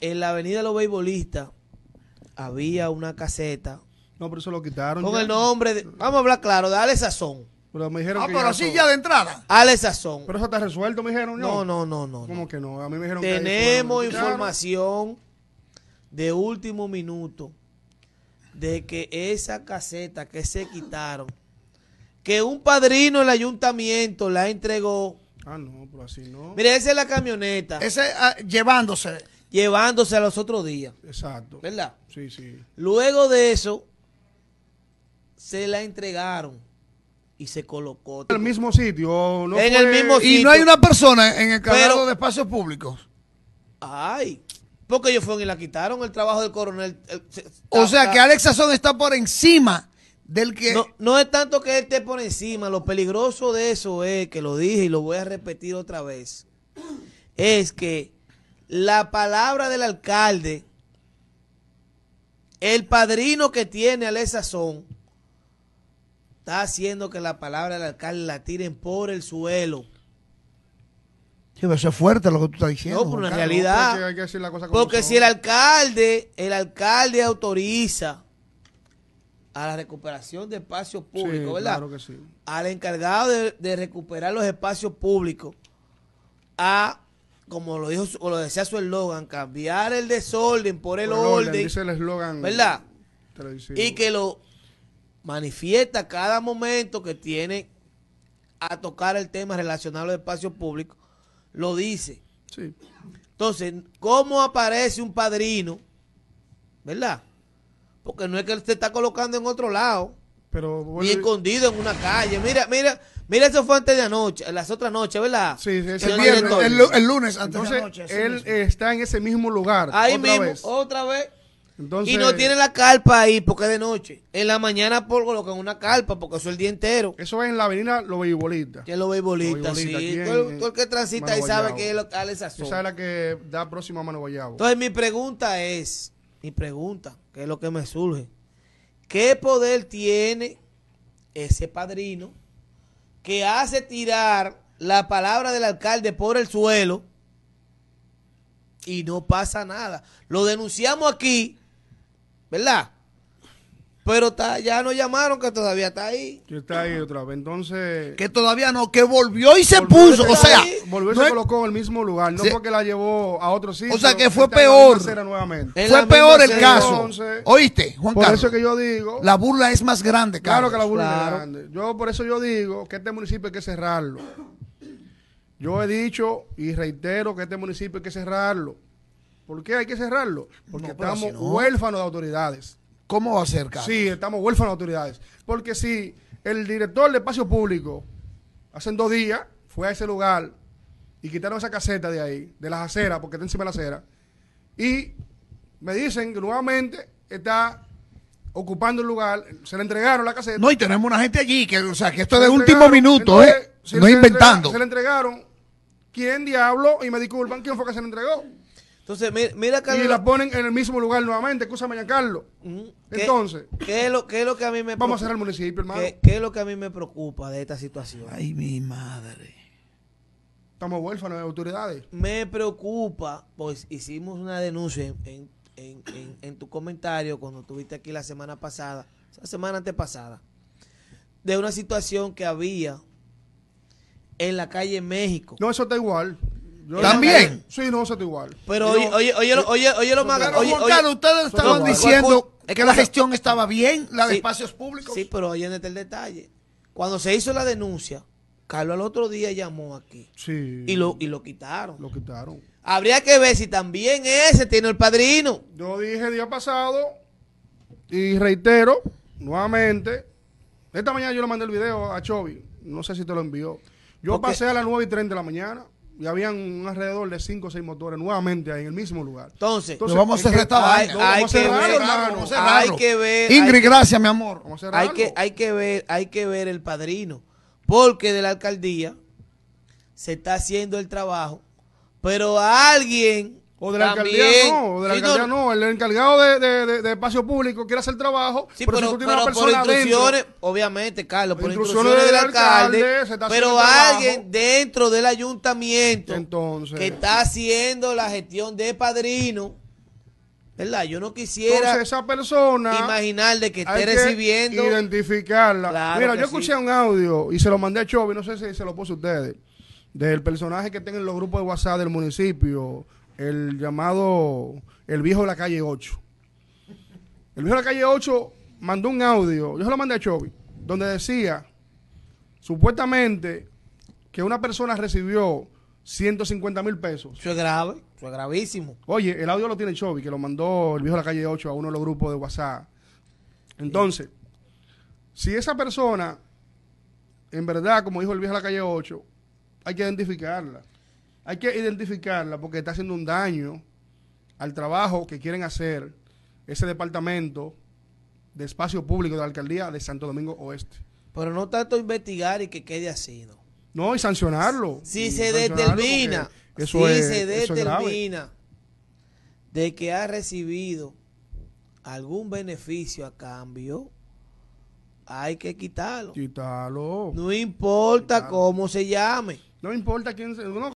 en la avenida de los Beibolistas había una caseta. No, pero eso lo quitaron. Con el nombre de, Vamos a hablar claro, de Ale Sazón. Pero me dijeron ah, pero así ya de entrada. Ale Sazón. Pero eso está resuelto, me dijeron. No, no, no, no. ¿Cómo que no? A mí me dijeron Tenemos información de último minuto de que esa caseta que se quitaron, que un padrino del ayuntamiento la entregó. Ah, no, pero así no. Mire, esa es la camioneta. Ese, ah, llevándose llevándose a los otros días. Exacto. ¿Verdad? Sí, sí. Luego de eso, se la entregaron y se colocó. En el mismo sitio. en el mismo Y no hay una persona en el cargo de espacios públicos. Ay, porque ellos fueron y la quitaron el trabajo del coronel. o sea que Alex Sazón está por encima del que... No, no es tanto que él esté por encima, lo peligroso de eso es, que lo dije y lo voy a repetir otra vez, es que la palabra del alcalde, el padrino que tiene a la sazón, está haciendo que la palabra del alcalde la tiren por el suelo. Sí, eso es fuerte lo que tú estás diciendo. No, por una realidad. porque, si el alcalde, el alcalde autoriza a la recuperación de espacios públicos, ¿verdad? Claro que sí. Al encargado de recuperar los espacios públicos a como lo dijo lo decía su eslogan, cambiar el desorden por el, orden, Dice el eslogan. ¿Verdad? Y que lo manifiesta cada momento que tiene a tocar el tema relacionado al espacio público, lo dice. Sí. Entonces, ¿cómo aparece un padrino? ¿Verdad? Porque no es que él se está colocando en otro lado, Pero, escondido en una calle. Mira, mira, Mira, eso fue antes de anoche, las otras noches, ¿verdad? Sí, el, el, lunes Entonces, Él está en ese mismo lugar. Ahí mismo, otra vez. Entonces, y no tiene la carpa ahí porque es de noche. En la mañana por es una carpa porque eso es el día entero. Eso es en la avenida Los Beibolistas. Que es Los Beibolistas, sí. todo, el, que transita ahí sabe que es local esa zona. Esa es la que da próxima a Mano Guayabo. Entonces mi pregunta es, mi pregunta, que es lo que me surge. ¿Qué poder tiene ese padrino que hace tirar la palabra del alcalde por el suelo y no pasa nada. Lo denunciamos aquí, ¿verdad? pero está, ya no llamaron que todavía está ahí. Que está ahí otra vez, entonces... Que todavía no, que volvió y se puso, o sea... volvió y se colocó en el mismo lugar, no porque la llevó a otro sitio. O sea que fue peor. Fue peor el caso. ¿Oíste, Juan Carlos? Por eso que yo digo... La burla es más grande, Carlos. Claro que la burla es más grande. Yo por eso yo digo que este municipio hay que cerrarlo. Yo he dicho y reitero que este municipio hay que cerrarlo. ¿Por qué hay que cerrarlo? Porque estamos huérfanos de autoridades. ¿Cómo va a ser, Carlos? Sí, estamos huérfanos de autoridades. Porque si el director del espacio público hace dos días fue a ese lugar y quitaron esa caseta de ahí, de las aceras, porque está encima de la acera, y me dicen que nuevamente está ocupando el lugar, se le entregaron la caseta. No, y tenemos una gente allí, que, o sea, que esto es de último minuto, ¿eh? no es inventando. Se le entregaron. ¿Quién diablo? Y me disculpan, ¿quién fue que se le entregó? Entonces, mira, Carlos. Y la ponen en el mismo lugar nuevamente, escúchame, ya Carlos. Entonces. ¿qué es, lo, ¿Qué lo que a mí me Vamos a cerrar el municipio, hermano. ¿Qué, es lo que a mí me preocupa de esta situación? Ay, mi madre. Estamos huérfanos de autoridades. Me preocupa, pues hicimos una denuncia en, en tu comentario cuando estuviste aquí la semana pasada, la semana antepasada, de una situación que había en la calle México. No, eso está igual. También. sí, no, se te igual. Pero oye, oye, oye, oye, oye lo más. Oye, oye, ustedes estaban diciendo que la gestión estaba bien, la de espacios públicos. Sí, pero en el detalle. Cuando se hizo la denuncia, Carlos al otro día llamó aquí. Sí. Y lo, y lo quitaron. Lo quitaron. Habría que ver si también ese tiene el padrino. Yo dije el día pasado, y reitero nuevamente, esta mañana yo le mandé el video a Chovy. No sé si te lo envió. Yo pasé a las 9 y 30 de la mañana y habían un alrededor de 5 o 6 motores nuevamente en el mismo lugar. Entonces, vamos a cerrar hay, hay, que ver, Ingrid, gracias, mi amor. hay que, hay que ver, hay que ver el padrino, porque de la alcaldía se está haciendo el trabajo, pero alguien o de la alcaldía no, El encargado de, espacio público quiere hacer trabajo, sí, pero, obviamente, Carlos, por instrucciones, del, alcalde, pero alguien dentro del ayuntamiento que está haciendo la gestión de padrino, ¿verdad? Yo no quisiera Entonces, esa persona imaginar de que esté recibiendo. Identificarla. Mira, yo escuché un audio y se lo mandé a Chovy, no sé si se lo puse a ustedes, del personaje que tienen los grupos de WhatsApp del municipio el llamado El Viejo de la Calle 8. El Viejo de la Calle 8 mandó un audio, yo se lo mandé a Chovy, donde decía supuestamente que una persona recibió 150 mil pesos. Fue grave, fue gravísimo. Oye, el audio lo tiene Chovy, que lo mandó el Viejo de la Calle 8 a uno de los grupos de WhatsApp. Entonces, si esa persona, en verdad, como dijo el Viejo de la Calle 8, hay que identificarla. Hay que identificarla porque está haciendo un daño al trabajo que quieren hacer ese departamento de espacio público de la alcaldía de Santo Domingo Oeste. Pero no tanto investigar y que quede así, ¿no? No, y sancionarlo. Si se determina, si se determina de que ha recibido algún beneficio a cambio, hay que quitarlo. Quitarlo. No importa cómo se llame. No importa quién se... llame.